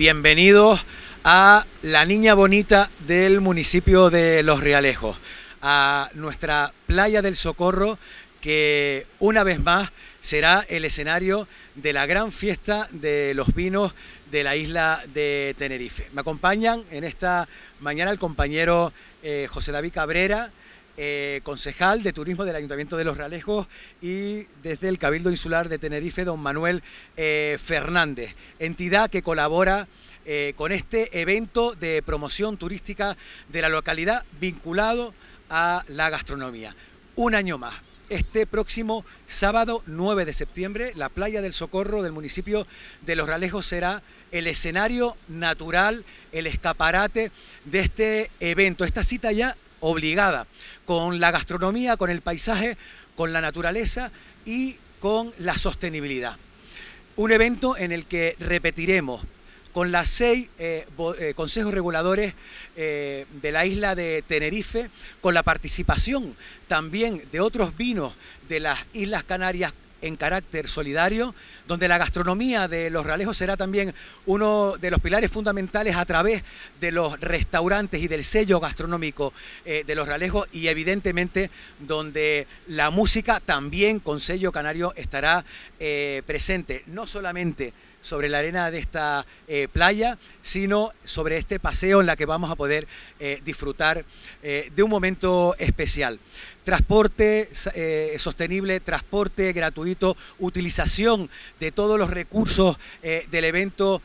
Bienvenidos a la niña bonita del municipio de Los Realejos, a nuestra playa del Socorro que una vez más será el escenario de la gran fiesta de los vinos de la isla de Tenerife. Me acompañan en esta mañana el compañero eh, José David Cabrera, eh, concejal de turismo del Ayuntamiento de Los Realejos y desde el Cabildo Insular de Tenerife, don Manuel eh, Fernández, entidad que colabora eh, con este evento de promoción turística de la localidad vinculado a la gastronomía. Un año más, este próximo sábado 9 de septiembre, la playa del Socorro del municipio de Los Ralejos será el escenario natural, el escaparate de este evento, esta cita ya obligada, con la gastronomía, con el paisaje, con la naturaleza y con la sostenibilidad. Un evento en el que repetiremos con las seis eh, eh, consejos reguladores eh, de la isla de Tenerife, con la participación también de otros vinos de las Islas Canarias en carácter solidario, donde la gastronomía de los Ralejos será también uno de los pilares fundamentales a través de los restaurantes y del sello gastronómico eh, de los Ralejos y evidentemente donde la música también con sello canario estará eh, presente, no solamente sobre la arena de esta eh, playa, sino sobre este paseo en la que vamos a poder eh, disfrutar eh, de un momento especial. Transporte sostenible, transporte gratuito, utilización de todos los recursos del evento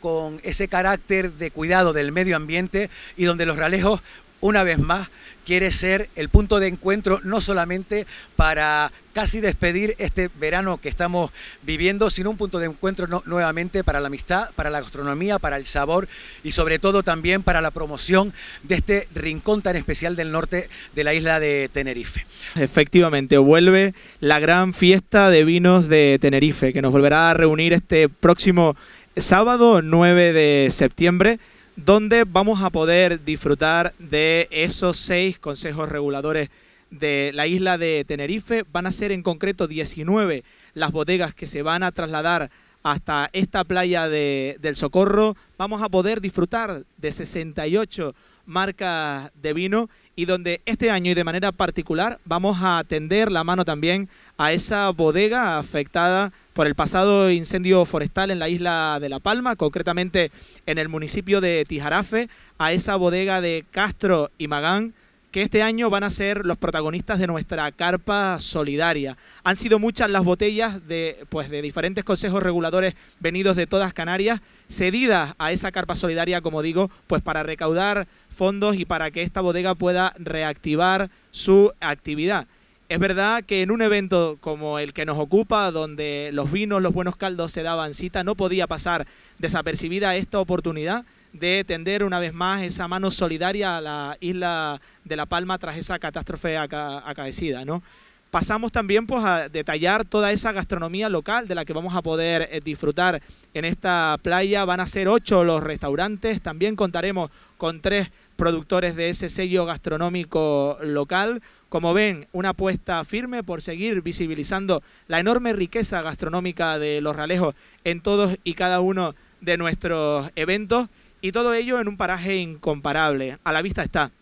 con ese carácter de cuidado del medio ambiente y donde los realejos una vez más quiere ser el punto de encuentro no solamente para casi despedir este verano que estamos viviendo, sino un punto de encuentro nuevamente para la amistad, para la gastronomía, para el sabor y sobre todo también para la promoción de este rincón tan especial del norte de la isla de Tenerife. Efectivamente, vuelve la gran fiesta de vinos de Tenerife, que nos volverá a reunir este próximo sábado 9 de septiembre donde vamos a poder disfrutar de esos seis consejos reguladores de la isla de Tenerife. Van a ser en concreto 19 las bodegas que se van a trasladar hasta esta playa de, del Socorro. Vamos a poder disfrutar de 68 marcas de vino y donde este año y de manera particular vamos a tender la mano también a esa bodega afectada por el pasado incendio forestal en la isla de La Palma, concretamente en el municipio de Tijarafe, a esa bodega de Castro y Magán que este año van a ser los protagonistas de nuestra carpa solidaria. Han sido muchas las botellas de, pues, de diferentes consejos reguladores venidos de todas Canarias, cedidas a esa carpa solidaria, como digo, pues para recaudar fondos y para que esta bodega pueda reactivar su actividad. Es verdad que en un evento como el que nos ocupa, donde los vinos, los buenos caldos se daban cita, no podía pasar desapercibida esta oportunidad de tender una vez más esa mano solidaria a la isla de La Palma tras esa catástrofe acaecida, ¿no? Pasamos también pues, a detallar toda esa gastronomía local de la que vamos a poder eh, disfrutar en esta playa. Van a ser ocho los restaurantes. También contaremos con tres productores de ese sello gastronómico local. Como ven, una apuesta firme por seguir visibilizando la enorme riqueza gastronómica de los ralejos en todos y cada uno de nuestros eventos. Y todo ello en un paraje incomparable. A la vista está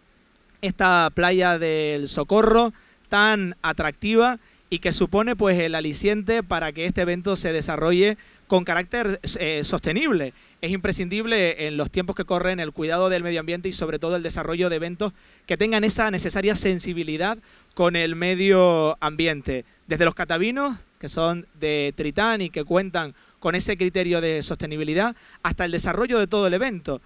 esta playa del Socorro tan atractiva y que supone pues el aliciente para que este evento se desarrolle con carácter eh, sostenible. Es imprescindible en los tiempos que corren el cuidado del medio ambiente y sobre todo el desarrollo de eventos que tengan esa necesaria sensibilidad con el medio ambiente. Desde los catabinos, que son de Tritán y que cuentan con ese criterio de sostenibilidad hasta el desarrollo de todo el evento.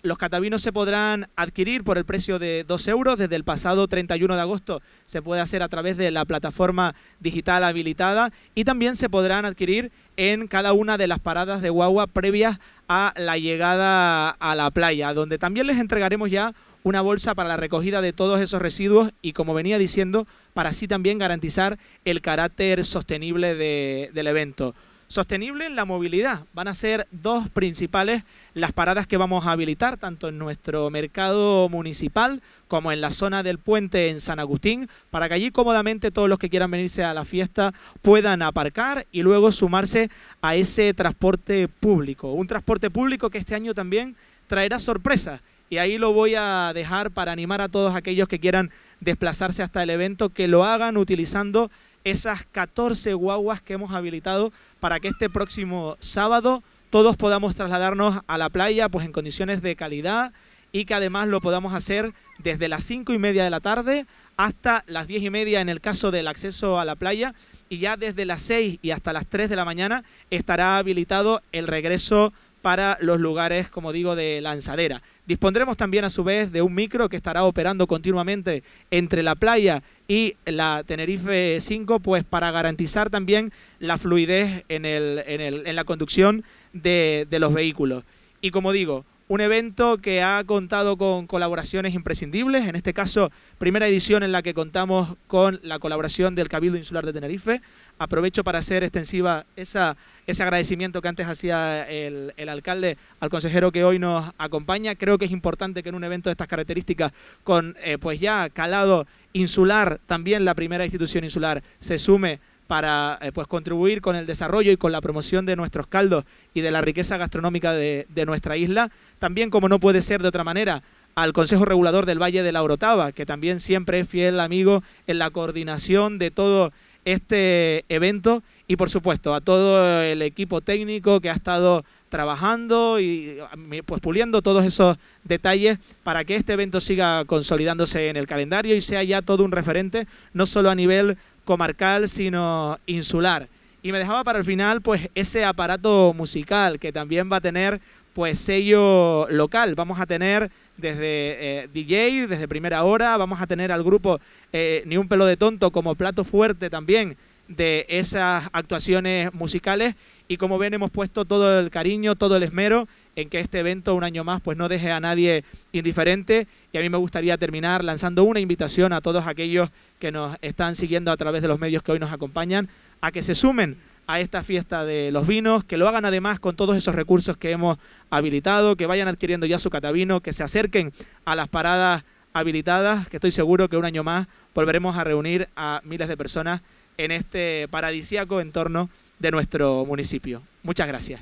Los catavinos se podrán adquirir por el precio de 2 euros. Desde el pasado 31 de agosto se puede hacer a través de la plataforma digital habilitada y también se podrán adquirir en cada una de las paradas de guagua previas a la llegada a la playa, donde también les entregaremos ya una bolsa para la recogida de todos esos residuos y, como venía diciendo, para así también garantizar el carácter sostenible del evento. Sostenible en la movilidad. Van a ser dos principales las paradas que vamos a habilitar, tanto en nuestro mercado municipal como en la zona del puente en San Agustín, para que allí cómodamente todos los que quieran venirse a la fiesta puedan aparcar y luego sumarse a ese transporte público. Un transporte público que este año también traerá sorpresa. Y ahí lo voy a dejar para animar a todos aquellos que quieran desplazarse hasta el evento, que lo hagan utilizando esas 14 guaguas que hemos habilitado para que este próximo sábado todos podamos trasladarnos a la playa pues en condiciones de calidad y que además lo podamos hacer desde las 5 y media de la tarde hasta las 10 y media en el caso del acceso a la playa y ya desde las 6 y hasta las 3 de la mañana estará habilitado el regreso para los lugares, como digo, de lanzadera. Dispondremos también a su vez de un micro que estará operando continuamente entre la playa y la Tenerife 5, pues para garantizar también la fluidez en, el, en, la conducción de, de los vehículos. Y como digo, un evento que ha contado con colaboraciones imprescindibles, en este caso primera edición en la que contamos con la colaboración del Cabildo Insular de Tenerife. Aprovecho para hacer extensiva ese agradecimiento que antes hacía el, alcalde al consejero que hoy nos acompaña. Creo que es importante que en un evento de estas características, con eh, pues ya calado insular, también la primera institución insular se sume para eh, pues contribuir con el desarrollo y con la promoción de nuestros caldos y de la riqueza gastronómica de, nuestra isla. También, como no puede ser de otra manera, al Consejo Regulador del Valle de la Orotava, que también siempre es fiel amigo en la coordinación de todo este evento y por supuesto a todo el equipo técnico que ha estado trabajando y eh, pues puliendo todos esos detalles para que este evento siga consolidándose en el calendario y sea ya todo un referente no solo a nivel comarcal, sino insular. Y me dejaba para el final pues ese aparato musical que también va a tener pues sello local. Vamos a tener desde eh, DJ, desde primera hora, vamos a tener al grupo eh, Ni un pelo de tonto como plato fuerte también de esas actuaciones musicales y como ven hemos puesto todo el cariño, todo el esmero en que este evento un año más pues no deje a nadie indiferente y a mí me gustaría terminar lanzando una invitación a todos aquellos que nos están siguiendo a través de los medios que hoy nos acompañan a que se sumen a esta fiesta de los vinos, que lo hagan además con todos esos recursos que hemos habilitado, que vayan adquiriendo ya su catavino, que se acerquen a las paradas habilitadas, que estoy seguro que un año más volveremos a reunir a miles de personas en este paradisíaco entorno de nuestro municipio. Muchas gracias.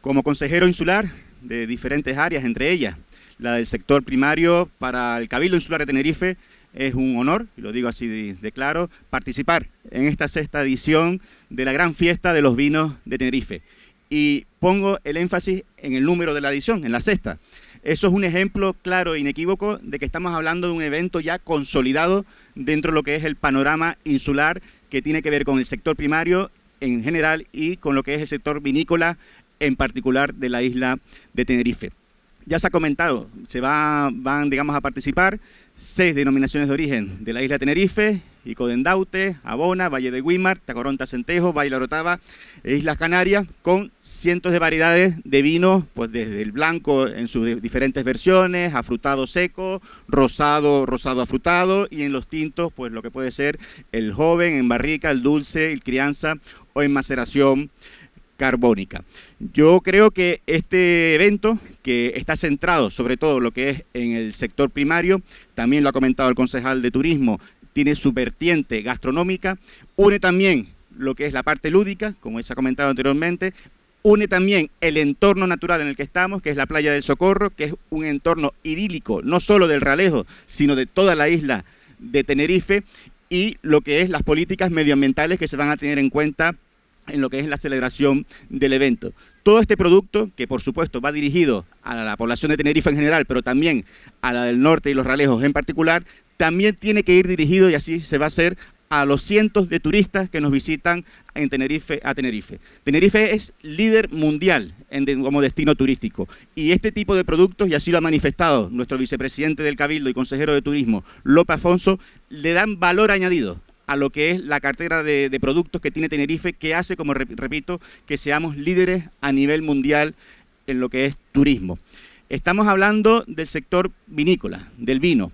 Como consejero insular, de diferentes áreas, entre ellas la del sector primario para el Cabildo Insular de Tenerife. Es un honor, y lo digo así de, claro, participar en esta sexta edición de la gran fiesta de los vinos de Tenerife. Y pongo el énfasis en el número de la edición, en la sexta. Eso es un ejemplo claro e inequívoco de que estamos hablando de un evento ya consolidado dentro de lo que es el panorama insular que tiene que ver con el sector primario en general y con lo que es el sector vinícola en particular de la isla de Tenerife. Ya se ha comentado, se va, van digamos, a participar seis denominaciones de origen de la isla de Tenerife, Icodendaute, Abona, Valle de Guimar, Tacoronta Centejo, Baila e Islas Canarias, con cientos de variedades de vino, pues desde el blanco en sus diferentes versiones, afrutado seco, rosado, rosado afrutado, y en los tintos, pues lo que puede ser el joven, en barrica, el dulce, el crianza o en maceración carbónica. Yo creo que este evento, que está centrado sobre todo lo que es en el sector primario, también lo ha comentado el concejal de turismo, tiene su vertiente gastronómica, une también lo que es la parte lúdica, como se ha comentado anteriormente, une también el entorno natural en el que estamos, que es la playa del Socorro, que es un entorno idílico, no solo del Ralejo, sino de toda la isla de Tenerife, y lo que es las políticas medioambientales que se van a tener en cuenta en lo que es la celebración del evento. Todo este producto, que por supuesto va dirigido a la población de Tenerife en general, pero también a la del norte y los ralejos en particular, también tiene que ir dirigido, y así se va a hacer, a los cientos de turistas que nos visitan en Tenerife a Tenerife. Tenerife es líder mundial en como destino turístico y este tipo de productos, y así lo ha manifestado nuestro vicepresidente del Cabildo y consejero de Turismo, López Afonso, le dan valor añadido a lo que es la cartera de, productos que tiene Tenerife, que hace, como repito, que seamos líderes a nivel mundial en lo que es turismo. Estamos hablando del sector vinícola, del vino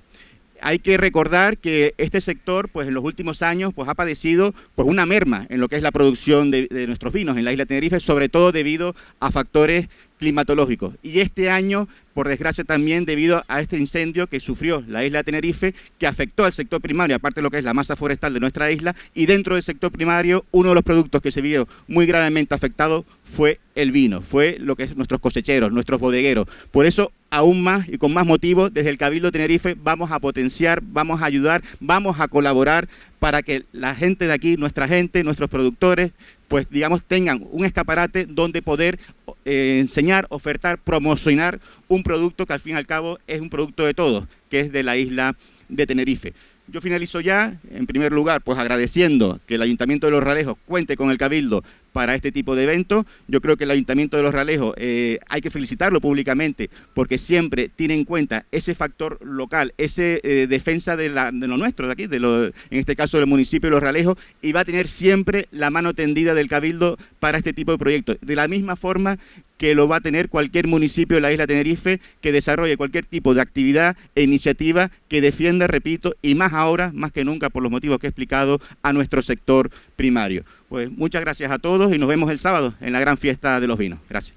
hay que recordar que este sector, pues en los últimos años, pues ha padecido pues, una merma en lo que es la producción de, de nuestros vinos en la isla de Tenerife, sobre todo debido a factores climatológicos. Y este año, por desgracia también, debido a este incendio que sufrió la isla Tenerife, que afectó al sector primario, aparte de lo que es la masa forestal de nuestra isla, y dentro del sector primario, uno de los productos que se vio muy gravemente afectado fue el vino, fue lo que es nuestros cosecheros, nuestros bodegueros. Por eso aún más y con más motivos, desde el Cabildo de Tenerife vamos a potenciar, vamos a ayudar, vamos a colaborar para que la gente de aquí, nuestra gente, nuestros productores, pues digamos, tengan un escaparate donde poder eh, enseñar, ofertar, promocionar un producto que al fin y al cabo es un producto de todos, que es de la isla de Tenerife. Yo finalizo ya, en primer lugar, pues agradeciendo que el Ayuntamiento de Los Ralejos cuente con el Cabildo para este tipo de eventos. Yo creo que el Ayuntamiento de Los Ralejos... Eh, hay que felicitarlo públicamente porque siempre tiene en cuenta ese factor local, ese eh, defensa de, lo nuestro de aquí, de en este caso del municipio de Los Ralejos, y va a tener siempre la mano tendida del Cabildo para este tipo de proyectos. De la misma forma que lo va a tener cualquier municipio de la isla Tenerife que desarrolle cualquier tipo de actividad e iniciativa que defienda, repito, y más ahora, más que nunca por los motivos que he explicado, a nuestro sector primario. Pues muchas gracias a todos y nos vemos el sábado en la gran fiesta de los vinos. Gracias.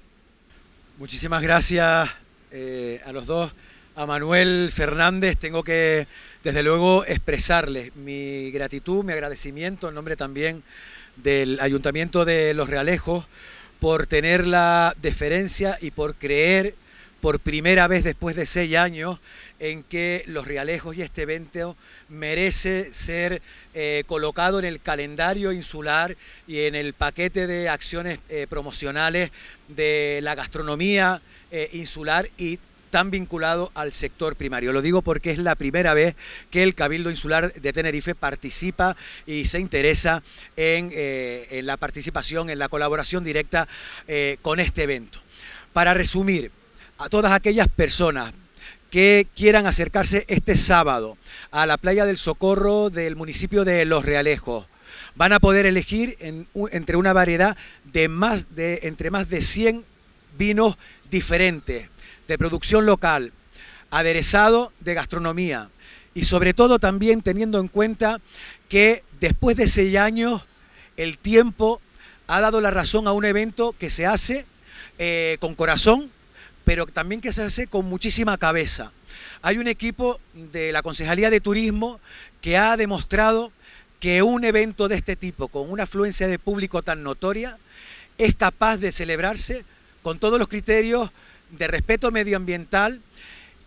Muchísimas gracias eh, a los dos. A Manuel Fernández tengo que, desde luego, expresarles mi gratitud, mi agradecimiento en nombre también del Ayuntamiento de Los Realejos por tener la deferencia y por creer por primera vez después de seis años en que Los Rialejos y este evento merece ser eh, colocado en el calendario insular y en el paquete de acciones eh, promocionales de la gastronomía eh, insular y tan vinculado al sector primario. Lo digo porque es la primera vez que el Cabildo Insular de Tenerife participa y se interesa en, la participación, en la colaboración directa con este evento. Para resumir, a todas aquellas personas que quieran acercarse este sábado a la playa del Socorro del municipio de Los Realejos. Van a poder elegir entre una variedad de más de, entre más de 100 vinos diferentes, de producción local, aderezado de gastronomía y sobre todo también teniendo en cuenta que después de seis años el tiempo ha dado la razón a un evento que se hace eh, con corazón, pero también que se hace con muchísima cabeza. Hay un equipo de la Concejalía de Turismo que ha demostrado que un evento de este tipo, con una afluencia de público tan notoria, es capaz de celebrarse con todos los criterios de respeto medioambiental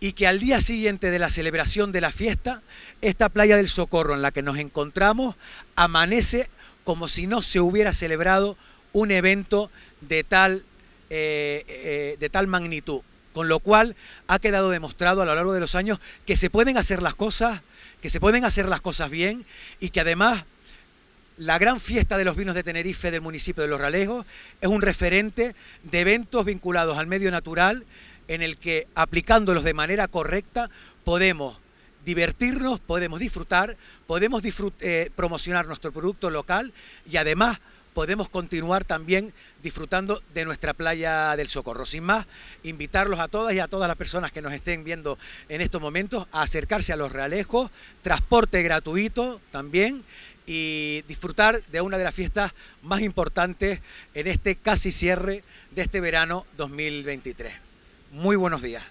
y que al día siguiente de la celebración de la fiesta, esta playa del Socorro en la que nos encontramos amanece como si no se hubiera celebrado un evento de tal eh, eh, de tal magnitud. Con lo cual ha quedado demostrado a lo largo de los años que se pueden hacer las cosas, que se pueden hacer las cosas bien y que además la gran fiesta de los vinos de Tenerife del municipio de Los Ralejos es un referente de eventos vinculados al medio natural en el que aplicándolos de manera correcta podemos divertirnos, podemos disfrutar, podemos eh, promocionar nuestro producto local y además podemos continuar también disfrutando de nuestra playa del Socorro. Sin más, invitarlos a todas y a todas las personas que nos estén viendo en estos momentos a acercarse a los realejos, transporte gratuito también y disfrutar de una de las fiestas más importantes en este casi cierre de este verano 2023. Muy buenos días.